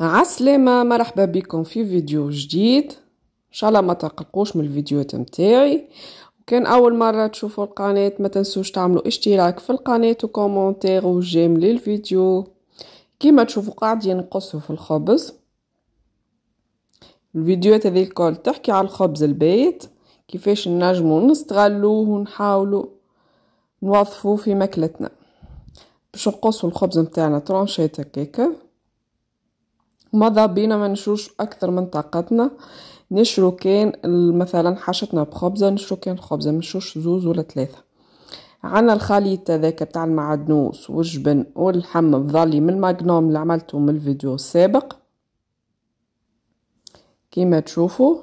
عسلامة مرحبا بكم في فيديو جديد ان شاء الله ما تقلقوش من الفيديو متاعي وكان اول مره تشوفوا القناه ما تنسوش تعملوا اشتراك في القناه وكومونتير وجيم للفيديو كيما تشوفوا قاعدين نقصوا في الخبز الفيديو هذه الكل تحكي على الخبز البيت كيفاش نجمو نستغلوه ونحاولوا نوظفوه في ماكلتنا باش نقصوا الخبز متاعنا ترونشيت هكاكا مضى بينا ما نشوش أكثر من طاقتنا نشرو كان مثلا حاشتنا بخبزة نشرو كان خبزة منشروش زوز ولا ثلاثة عنا الخليط هذاك بتاع المعدنوس والجبن واللحم الظلي من الماجنوم اللي عملته من الفيديو السابق كيما تشوفوا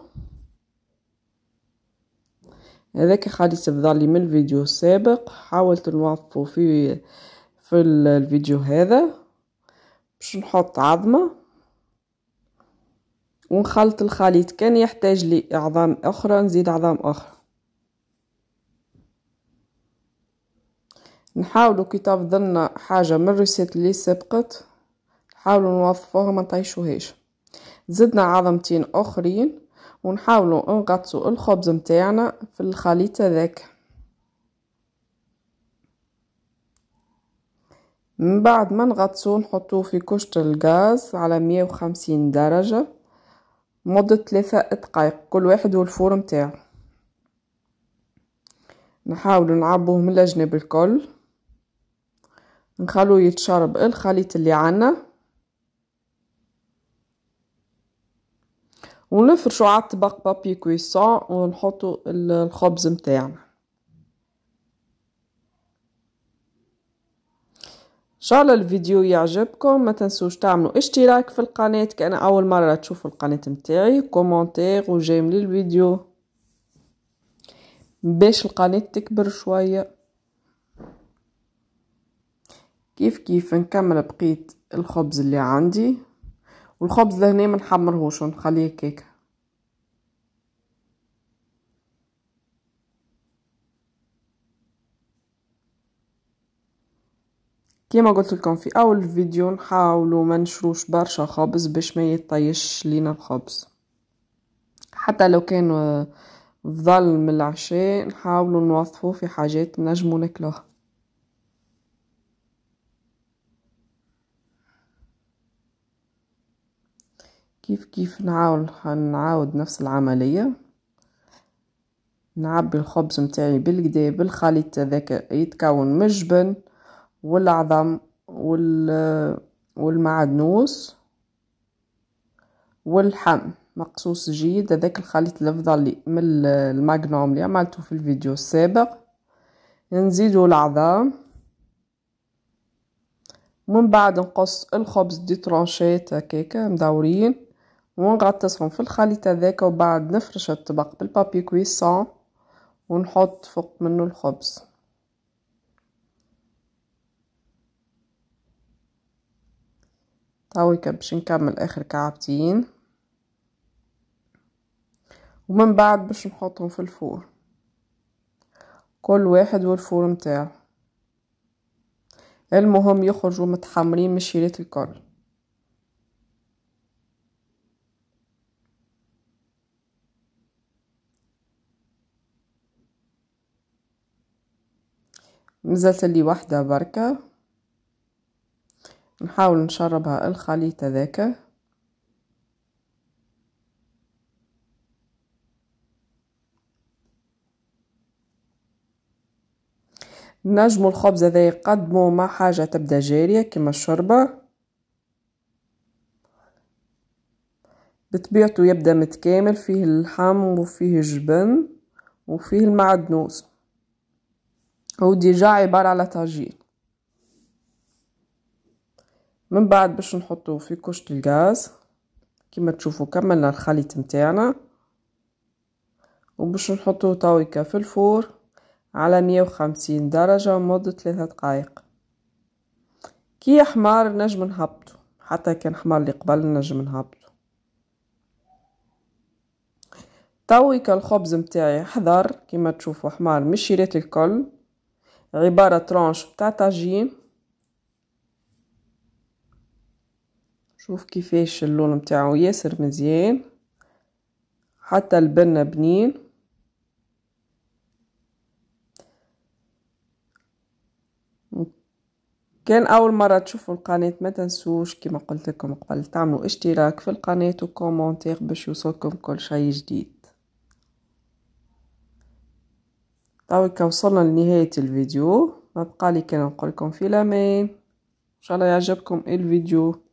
هذاك خليط الظلي من الفيديو السابق حاولت نوظفه في في الفيديو هذا باش نحط عظمه ونخلط الخليط كان يحتاج لي عظام اخرى نزيد عظام اخرى نحاولوا كي تفضلنا حاجه من الريسيت اللي سبقت نحاولوا نوظفوها ما نطيشوهاش زدنا عظمتين اخرين ونحاولوا نغطسوا الخبز متاعنا في الخليط هذاك من بعد ما نغطسوه نحطوه في كشت الغاز على 150 درجة مدة ثلاثة دقايق كل واحد والفور متاعه نحاولو نعبوه من الأجناب الكل نخلو يتشرب الخليط اللي عنا ونفرشو على طبق بابي كويسون ونحطو الخبز متاعنا شاء الله الفيديو يعجبكم ما تنسوش تعملوا اشتراك في القناة كأنا أول مرة تشوفوا القناة متاعي كومنتير وجيم للفيديو باش القناة تكبر شوية كيف كيف نكمل بقيت الخبز اللي عندي والخبز لهنا منحمرهوش ونخليه كيكه كيما قلت لكم في اول فيديو نحاولوا ما نشروش برشا خبز باش ما يطيش لينا الخبز حتى لو كان آه، ظل من العشاء نحاولوا نوظفوه في حاجات نجمو ناكلوها كيف كيف نعاود نعاود نفس العمليه نعبي الخبز متاعي بالكدا بالخليط هذاك يتكون من الجبن والعظم وال والمعدنوس واللحم مقصوص جيد هذاك الخليط الافضل من الماغنوم اللي عملته في الفيديو السابق نزيدو العظام ومن بعد نقص الخبز دي ترونشيت هكاكا مدورين ونغطسهم في الخليط هذاك وبعد نفرش الطبق بالبابي كويسون ونحط فوق منه الخبز هاوي باش نكمل اخر كعبتين ومن بعد باش نحطهم في الفور كل واحد والفور متاعه المهم يخرجوا متحمرين من شيرات الكل نزلت لي وحده بركه نحاول نشربها الخليط هذاك نجمو الخبز هذا يقدمو مع حاجة تبدا جارية كما الشوربة بطبيعته يبدا متكامل فيه اللحم وفيه الجبن وفيه المعدنوس هو ديجا عبارة على طاجين من بعد باش نحطو في كوشة الغاز كما تشوفوا كملنا الخليط متاعنا وباش نحطوه تويكا في الفور على 150 درجة مدة 3 دقائق كي حمار نجم نهبطو حتى كان حمار اللي قبل نجم نهبطو تويكا الخبز متاعي حذر كما تشوفوا حمار مش الكل عبارة ترانش بتاع طاجين شوف كيفاش اللون نتاعو ياسر مزيان حتى البنة بنين كان اول مره تشوفوا القناه ما تنسوش كما قلت لكم قبل تعملوا اشتراك في القناه وكومنتير باش يوصلكم كل شيء جديد طاوك وصلنا لنهايه الفيديو ما بقى لي كان نقول لكم في لامين ان شاء الله يعجبكم الفيديو